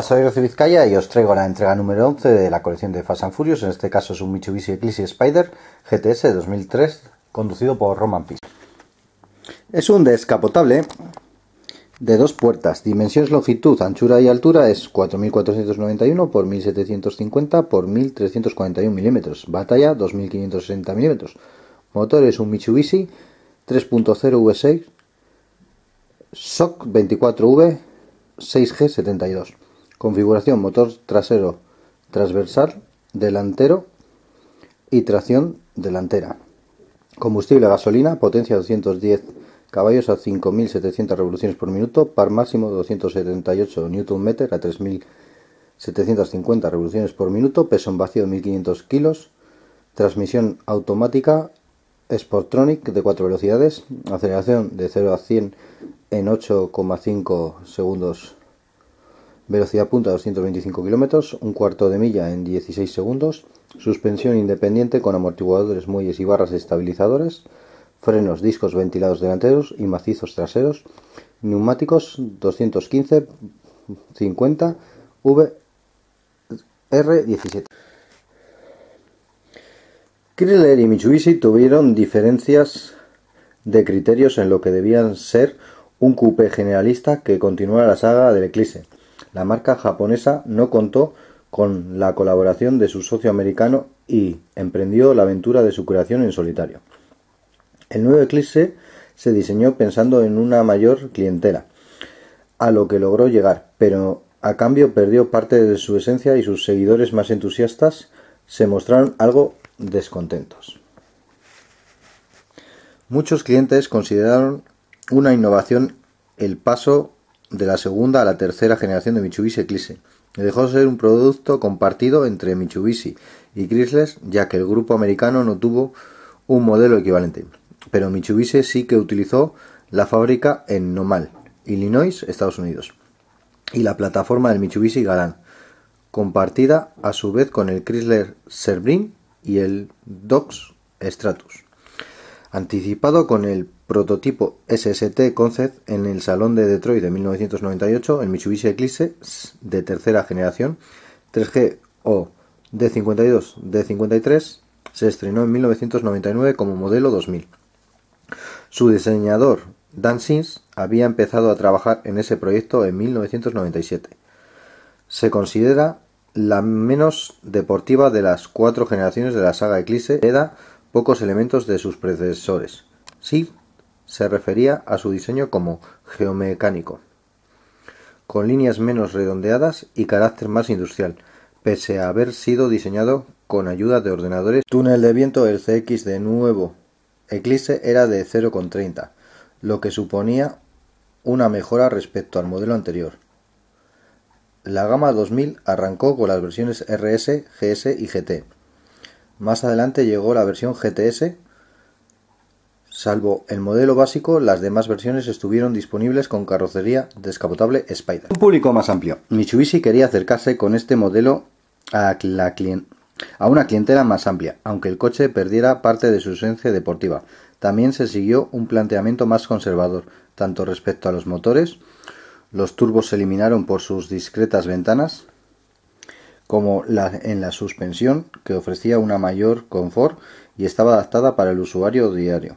Hola, soy Rocío Vizcaya y os traigo la entrega número 11 de la colección de Fast and Furious, en este caso es un Mitsubishi Eclipse Spider GTS 2003 conducido por Roman Pis. Es un descapotable de dos puertas, dimensiones, longitud, anchura y altura es 4.491 por 1.750 por 1.341 milímetros, batalla 2.560 milímetros, motor es un Mitsubishi 3.0 V6, SOC 24V 6G72. Configuración motor trasero transversal, delantero y tracción delantera. Combustible a gasolina, potencia 210 caballos a 5.700 revoluciones por minuto, par máximo 278 Nm a 3.750 revoluciones por minuto, peso en vacío 1.500 kilos, transmisión automática Sportronic de 4 velocidades, aceleración de 0 a 100 en 8,5 segundos Velocidad punta 225 km, un cuarto de milla en 16 segundos, suspensión independiente con amortiguadores, muelles y barras estabilizadores, frenos, discos ventilados delanteros y macizos traseros, neumáticos 215 50 VR17. Chrysler y Mitsubishi tuvieron diferencias de criterios en lo que debían ser un coupé generalista que continuara la saga del Eclipse la marca japonesa no contó con la colaboración de su socio americano y emprendió la aventura de su creación en solitario. El nuevo Eclipse se diseñó pensando en una mayor clientela, a lo que logró llegar, pero a cambio perdió parte de su esencia y sus seguidores más entusiastas se mostraron algo descontentos. Muchos clientes consideraron una innovación el paso de la segunda a la tercera generación de Mitsubishi Eclipse dejó ser un producto compartido entre Mitsubishi y Chrysler ya que el grupo americano no tuvo un modelo equivalente. Pero Mitsubishi sí que utilizó la fábrica en Nomal, Illinois, Estados Unidos, y la plataforma del Mitsubishi Galán, compartida a su vez con el Chrysler Sebring y el Dodge Stratus. Anticipado con el prototipo SST Concept en el Salón de Detroit de 1998, el Mitsubishi Eclipse de tercera generación 3G o D52, D53 se estrenó en 1999 como modelo 2000. Su diseñador, Dan Sims, había empezado a trabajar en ese proyecto en 1997. Se considera la menos deportiva de las cuatro generaciones de la saga Eclipse, da pocos elementos de sus predecesores. Sí, se refería a su diseño como geomecánico, con líneas menos redondeadas y carácter más industrial, pese a haber sido diseñado con ayuda de ordenadores. Túnel de viento, el CX de nuevo Eclipse era de 0,30, lo que suponía una mejora respecto al modelo anterior. La gama 2000 arrancó con las versiones RS, GS y GT. Más adelante llegó la versión GTS Salvo el modelo básico, las demás versiones estuvieron disponibles con carrocería descapotable Spider. Un público más amplio. Mitsubishi quería acercarse con este modelo a, una clientela más amplia, aunque el coche perdiera parte de su esencia deportiva. También se siguió un planteamiento más conservador, tanto respecto a los motores, los turbos se eliminaron por sus discretas ventanas, como en la suspensión, que ofrecía una mayor confort y estaba adaptada para el usuario diario.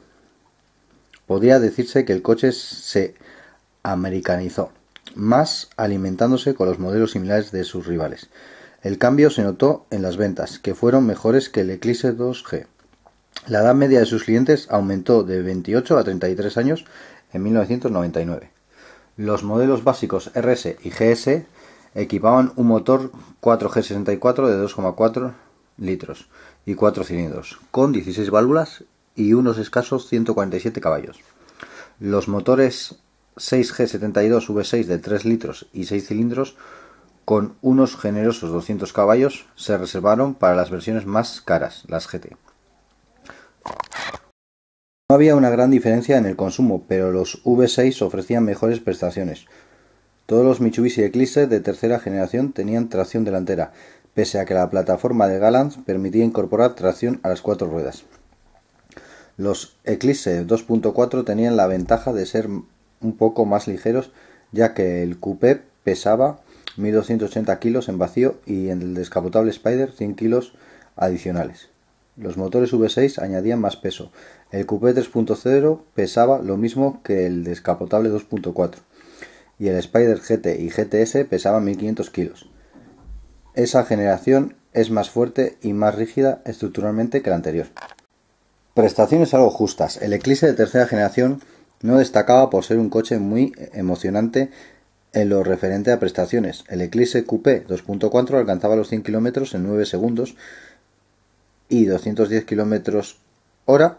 Podría decirse que el coche se americanizó, más alimentándose con los modelos similares de sus rivales. El cambio se notó en las ventas, que fueron mejores que el Eclipse 2G. La edad media de sus clientes aumentó de 28 a 33 años en 1999. Los modelos básicos RS y GS equipaban un motor 4G64 de 2,4 litros y 4 cilindros, con 16 válvulas y unos escasos 147 caballos. Los motores 6G72 V6 de 3 litros y 6 cilindros con unos generosos 200 caballos se reservaron para las versiones más caras, las GT. No había una gran diferencia en el consumo, pero los V6 ofrecían mejores prestaciones. Todos los Mitsubishi Eclipse de tercera generación tenían tracción delantera, pese a que la plataforma de Galant permitía incorporar tracción a las cuatro ruedas. Los Eclipse 2.4 tenían la ventaja de ser un poco más ligeros, ya que el coupé pesaba 1280 kilos en vacío y en el descapotable Spider 100 kilos adicionales. Los motores V6 añadían más peso. El coupé 3.0 pesaba lo mismo que el descapotable 2.4 y el Spider GT y GTS pesaban 1500 kilos. Esa generación es más fuerte y más rígida estructuralmente que la anterior. Prestaciones algo justas. El Eclipse de tercera generación no destacaba por ser un coche muy emocionante en lo referente a prestaciones. El Eclipse Coupé 2.4 alcanzaba los 100 km en 9 segundos y 210 km hora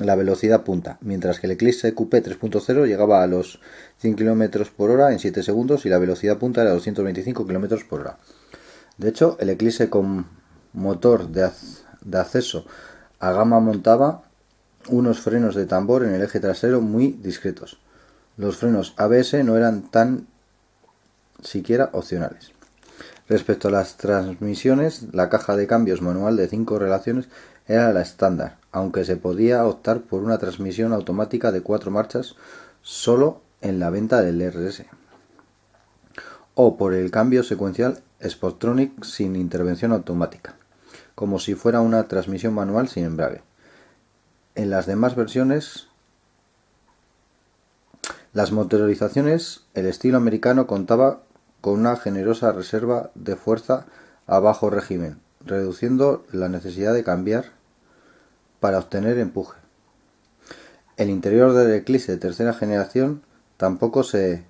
la velocidad punta, mientras que el Eclipse Coupé 3.0 llegaba a los 100 km por hora en 7 segundos y la velocidad punta era 225 km por hora. De hecho, el Eclipse con motor de acceso a gama montaba unos frenos de tambor en el eje trasero muy discretos. Los frenos ABS no eran tan siquiera opcionales. Respecto a las transmisiones, la caja de cambios manual de 5 relaciones era la estándar, aunque se podía optar por una transmisión automática de 4 marchas solo en la venta del RS, o por el cambio secuencial Sportronic sin intervención automática como si fuera una transmisión manual sin embrague. En las demás versiones, las motorizaciones, el estilo americano contaba con una generosa reserva de fuerza a bajo régimen, reduciendo la necesidad de cambiar para obtener empuje. El interior del Eclipse de tercera generación tampoco se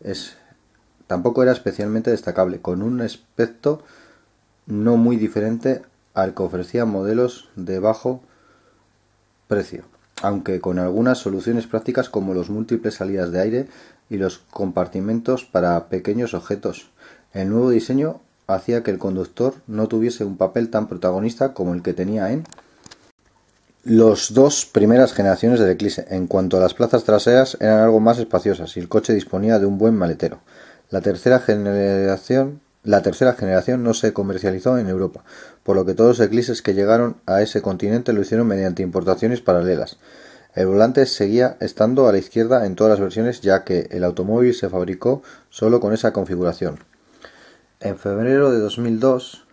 es, tampoco era especialmente destacable, con un aspecto no muy diferente al que ofrecía modelos de bajo precio, aunque con algunas soluciones prácticas como los múltiples salidas de aire y los compartimentos para pequeños objetos. El nuevo diseño hacía que el conductor no tuviese un papel tan protagonista como el que tenía en los dos primeras generaciones del Eclipse. En cuanto a las plazas traseras eran algo más espaciosas y el coche disponía de un buen maletero. La tercera generación la tercera generación no se comercializó en Europa, por lo que todos los Eclipses que llegaron a ese continente lo hicieron mediante importaciones paralelas. El volante seguía estando a la izquierda en todas las versiones ya que el automóvil se fabricó solo con esa configuración. En febrero de 2002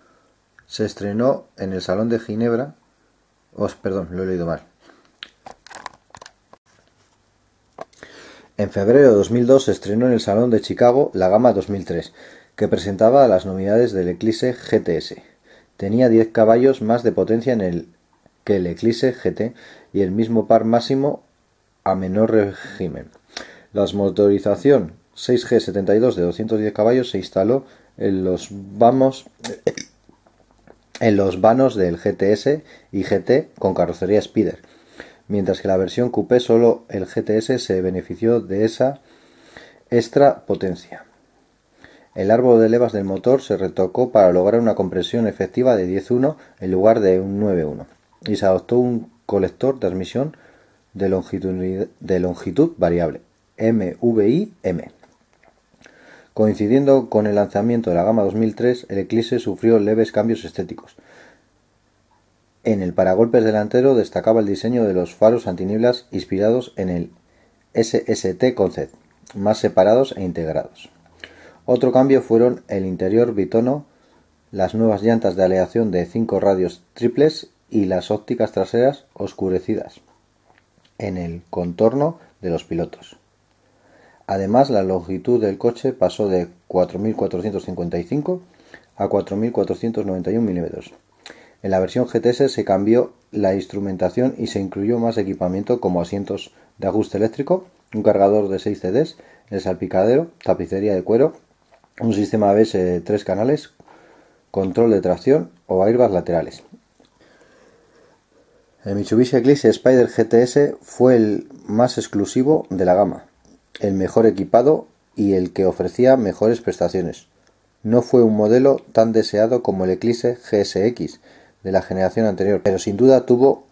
se estrenó en el Salón de Ginebra. Os, perdón, lo he leído mal. En febrero de 2002 se estrenó en el Salón de Chicago la gama 2003 que presentaba las novedades del Eclipse GTS. Tenía 10 caballos más de potencia en que el Eclipse GT y el mismo par máximo a menor régimen. La motorización 6G72 de 210 caballos se instaló en los en los vanos del GTS y GT con carrocería Spider, mientras que la versión coupé solo el GTS se benefició de esa extra potencia. El árbol de levas del motor se retocó para lograr una compresión efectiva de 10.1 en lugar de un 9.1 y se adoptó un colector de admisión de longitud, variable, MVI-M. Coincidiendo con el lanzamiento de la gama 2003, el Eclipse sufrió leves cambios estéticos. En el paragolpes delantero destacaba el diseño de los faros antinieblas inspirados en el SST concept, más separados e integrados. Otro cambio fueron el interior bitono, las nuevas llantas de aleación de 5 radios triples y las ópticas traseras oscurecidas en el contorno de los pilotos. Además, la longitud del coche pasó de 4.455 a 4.491 milímetros. En la versión GTS se cambió la instrumentación y se incluyó más equipamiento como asientos de ajuste eléctrico, un cargador de 6 CDs, el salpicadero, tapicería de cuero, un sistema ABS de tres canales, control de tracción o airbags laterales. El Mitsubishi Eclipse Spider GTS fue el más exclusivo de la gama, el mejor equipado y el que ofrecía mejores prestaciones. No fue un modelo tan deseado como el Eclipse GSX de la generación anterior, pero sin duda tuvo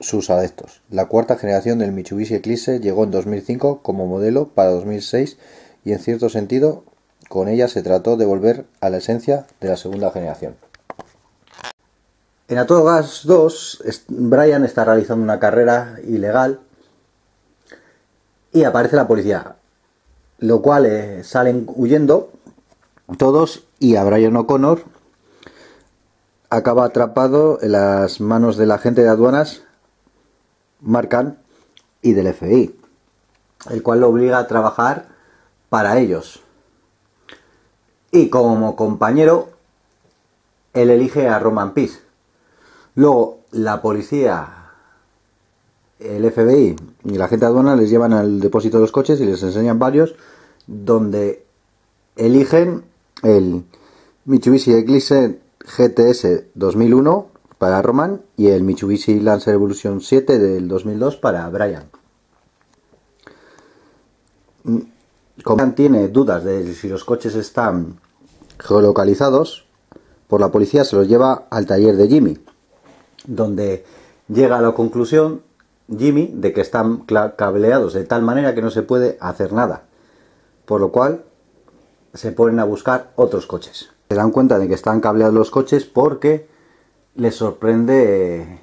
sus adeptos. La cuarta generación del Mitsubishi Eclipse llegó en 2005 como modelo para 2006 y en cierto sentido con ella se trató de volver a la esencia de la segunda generación. En A 2, Brian está realizando una carrera ilegal y aparece la policía, lo cual eh, salen huyendo todos y a Brian O'Connor acaba atrapado en las manos del agente de aduanas Marcan y del FBI, el cual lo obliga a trabajar para ellos. Y como compañero, él elige a Roman Peace. Luego, la policía, el FBI y la gente aduana les llevan al depósito de los coches y les enseñan varios donde eligen el Mitsubishi Eclipse GTS 2001 para Roman y el Mitsubishi Lancer Evolution 7 del 2002 para Brian como tiene dudas de si los coches están geolocalizados, por pues la policía se los lleva al taller de Jimmy, donde llega a la conclusión Jimmy de que están cableados de tal manera que no se puede hacer nada, por lo cual se ponen a buscar otros coches. Se dan cuenta de que están cableados los coches porque les sorprende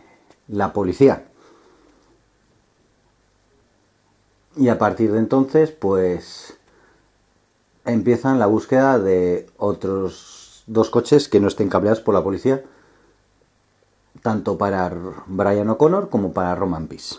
la policía. Y a partir de entonces, pues empiezan la búsqueda de otros dos coches que no estén cableados por la policía, tanto para Brian O'Connor como para Roman Peace.